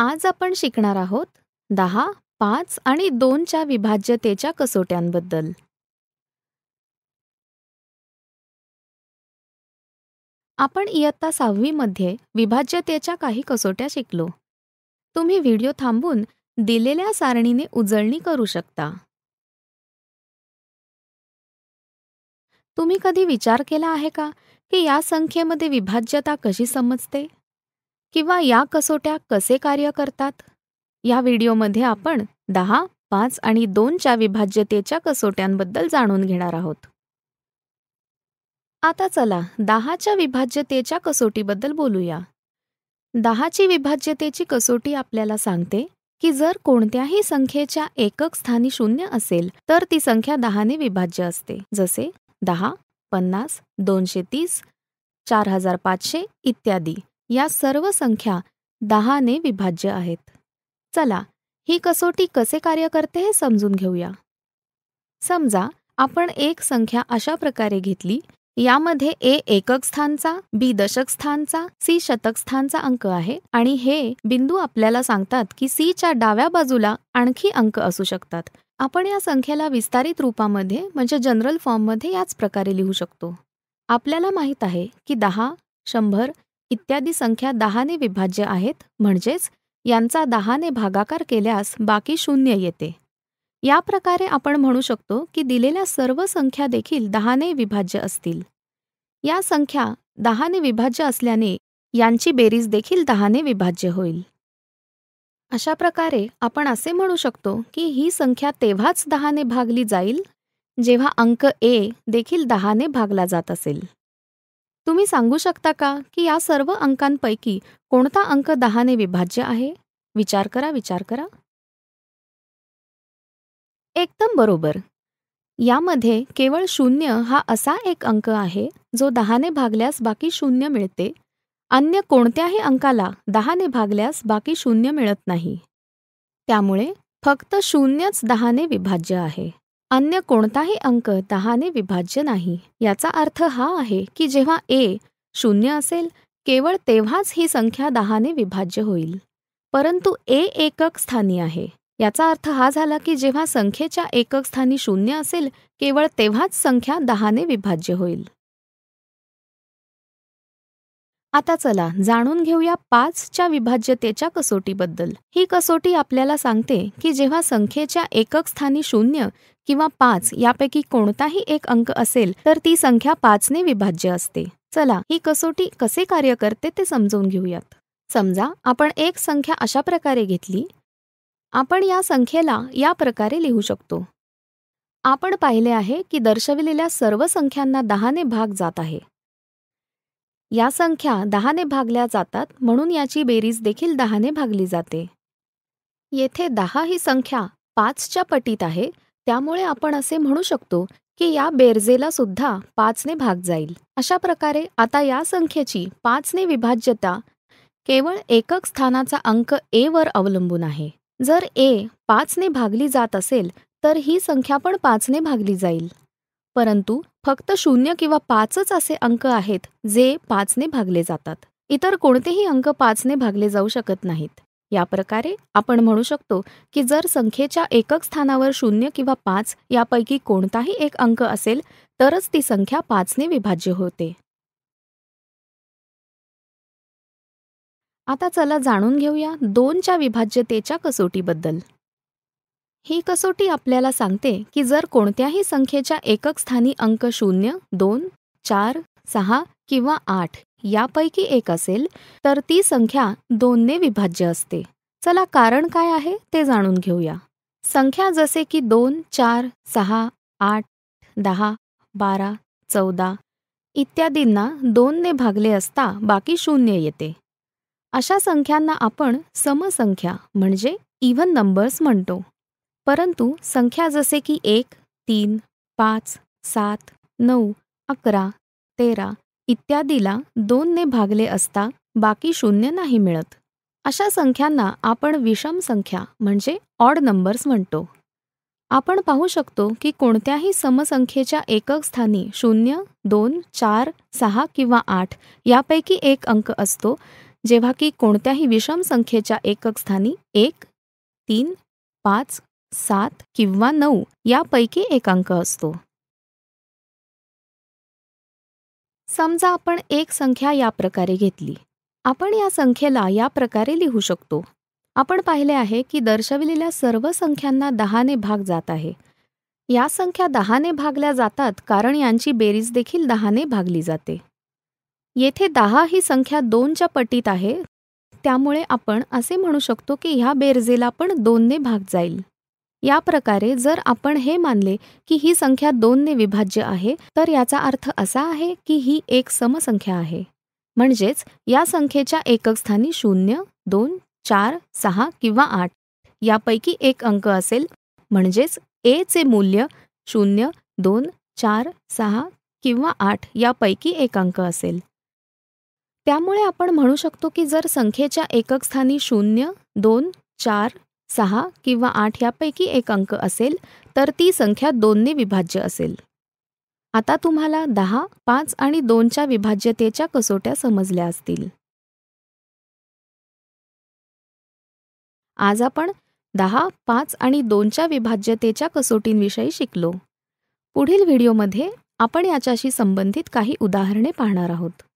आज आपण शिकणार आहोत दहा पाच आणि दोनच्या विभाज्यतेच्या कसोट्यांबद्दल आपण इयत्ता सहावीमध्ये विभाज्यतेच्या काही कसोट्या शिकलो तुम्ही व्हिडिओ थांबून दिलेल्या सारणीने उजळणी करू शकता तुम्ही कधी विचार केला आहे का की या संख्येमध्ये विभाज्यता कशी समजते किंवा या कसोट्या कसे कार्य करतात या व्हिडिओमध्ये आपण दहा पाच आणि दोनच्या विभाज्यतेच्या कसोट्यांबद्दल जाणून घेणार आहोत आता चला दहाच्या विभाज्यतेच्या कसोटीबद्दल बोलूया दहाची विभाज्यतेची कसोटी आपल्याला सांगते की जर कोणत्याही संख्येच्या एकक स्थानी शून्य असेल तर ती संख्या दहाने विभाज्य असते जसे दहा पन्नास दोनशे तीस चार हजार पाचशे इत्यादी या सर्व संख्या दहाने विभाज्य आहेत चला ही कसोटी कसे कार्य करते हे समजून घेऊया समजा आपण एक संख्या अशा प्रकारे घेतली यामध्ये ए एकक स्थानचा बी दशक स्थानचा सी शतक स्थानचा अंक आहे आणि हे बिंदू आपल्याला सांगतात की सी च्या डाव्या बाजूला आणखी अंक असू शकतात आपण या संख्येला विस्तारित रूपामध्ये म्हणजे जनरल फॉर्ममध्ये याच प्रकारे लिहू शकतो आपल्याला माहित आहे की दहा शंभर इत्यादी संख्या दहाने विभाज्य आहेत म्हणजेच यांचा दहाने भागाकार केल्यास बाकी शून्य येते या प्रकारे आपण म्हणू शकतो की दिलेल्या सर्व संख्या देखील दहाने विभाज्य असतील या संख्या दहाने विभाज्य असल्याने यांची बेरीज देखील दहाने विभाज्य होईल अशा प्रकारे आपण असे म्हणू शकतो की ही संख्या तेव्हाच दहाने भागली जाईल जेव्हा अंक ए देखील दहाने भागला जात असेल तुम्ही सांगू शकता का की या सर्व अंकांपैकी कोणता अंक दहाने विभाज्य आहे विचार करा विचार करा एकदम बरोबर यामध्ये केवळ शून्य हा असा एक अंक आहे जो दहाने भागल्यास बाकी शून्य मिळते अन्य कोणत्याही अंकाला दहाने भागल्यास बाकी शून्य मिळत नाही त्यामुळे फक्त शून्यच दहाने विभाज्य आहे अन्य कोणताही अंक दहाने विभाज्य नाही याचा अर्थ हा आहे की जेव्हा ए शून्य असेल केवळ तेव्हाच ही संख्या दहाने विभाज्य होईल परंतु ए एकक स्थानी आहे याचा अर्थ हा झाला की जेव्हा संख्येच्या एकक स्थानी शून्य असेल केवळ तेव्हाच संख्या दहाने विभाज्य होईल आता चला जाणून घेऊया पाचच्या विभाज्यतेच्या कसोटीबद्दल ही कसोटी आपल्याला सांगते की जेव्हा संख्येच्या एकक स्थानी शून्य किंवा पाच यापैकी कोणताही एक अंक असेल तर ती संख्या पाचने विभाज्य असते चला ही कसोटी कसे कार्य करते ते समजून घेऊयात समजा आपण एक संख्या अशा प्रकारे घेतली आपण या संख्येला या प्रकारे लिहू शकतो आपण पाहिले आहे की दर्शविलेल्या सर्व संख्यांना दहाने भाग जात आहे या संख्या दहाने भागल्या जातात म्हणून याची बेरीज देखील दहाने भागली जाते येथे दहा ही संख्या पाचच्या पटीत आहे त्यामुळे आपण असे म्हणू शकतो की या बेरजेला सुद्धा पाचने भाग जाईल अशा प्रकारे आता या संख्येची पाचने विभाज्यता केवळ एकक स्थानाचा अंक ए वर अवलंबून आहे जर ए पाचने भागली जात असेल तर ही संख्या पण पाचने भागली जाईल परंतु फक्त शून्य किंवा पाचच असे अंक आहेत जे पाचने भागले जातात इतर कोणतेही अंक पाचने भागले जाऊ शकत नाहीत या प्रकारे आपण म्हणू शकतो की जर संख्येच्या एकक स्थानावर शून्य किंवा पाच यापैकी कोणताही एक अंक असेल तरच ती संख्या पाचने विभाज्य होते आता चला जाणून घेऊया दोनच्या विभाज्यतेच्या कसोटीबद्दल ही कसोटी आपल्याला सांगते की जर कोणत्याही संख्येच्या एकक स्थानी अंक शून्य दोन चार सहा किंवा आठ यापैकी एक असेल तर ती संख्या दोनने विभाज्य असते चला कारण काय आहे ते जाणून घेऊया संख्या जसे की दोन चार सहा आठ दहा बारा चौदा इत्यादींना दोनने भागले असता बाकी शून्य येते अशा संख्यांना आपण समसंख्या म्हणजे इव्हन नंबर्स म्हणतो परंतु संख्या जसे की एक तीन पाच सात नऊ अकरा तेरा इत्यादीला दोनने भागले असता बाकी शून्य नाही मिळत अशा संख्यांना आपण विषम संख्या म्हणजे ऑड नंबर्स म्हणतो आपण पाहू शकतो की कोणत्याही समसंख्येच्या एकक स्थानी शून्य दोन चार सहा किंवा आठ यापैकी एक अंक असतो जेव्हा की कोणत्याही विषम संख्येच्या एकक स्थानी एक तीन पाच सात किंवा नऊ यापैकी एक अंक असतो समजा आपण एक संख्या या प्रकारे घेतली आपण या संख्येला या प्रकारे लिहू शकतो आपण पाहिले आहे की दर्शविलेल्या सर्व संख्यांना दहाने भाग जात आहे या संख्या दहाने भागल्या जातात कारण यांची बेरीज देखील दहाने भागली जाते येथे दहा ही संख्या दोनच्या पटीत आहे त्यामुळे आपण असे म्हणू शकतो की ह्या बेरजेला पण दोनने भाग जाईल या प्रकारे जर आपण हे मानले की ही संख्या दोनने विभाज्य आहे तर याचा अर्थ असा आहे की ही एक समसंख्या आहे म्हणजेच या संख्येच्या एकक स्थानी शून्य दोन चार सहा किंवा आठ यापैकी एक अंक असेल म्हणजेच ए चे मूल्य शून्य दोन चार सहा किंवा आठ यापैकी एक अंक असेल त्यामुळे आपण म्हणू शकतो की जर संख्येच्या एकक स्थानी शून्य दोन चार सहा किंवा आठ यापैकी एक अंक असेल तर ती संख्या दोनने विभाज्य असेल आता तुम्हाला दहा पाच आणि दोनच्या विभाज्यतेच्या कसोट्या समजल्या असतील आज आपण दहा पाच आणि दोनच्या विभाज्यतेच्या कसोटींविषयी शिकलो पुढील व्हिडिओमध्ये आपण याच्याशी संबंधित काही उदाहरणे पाहणार आहोत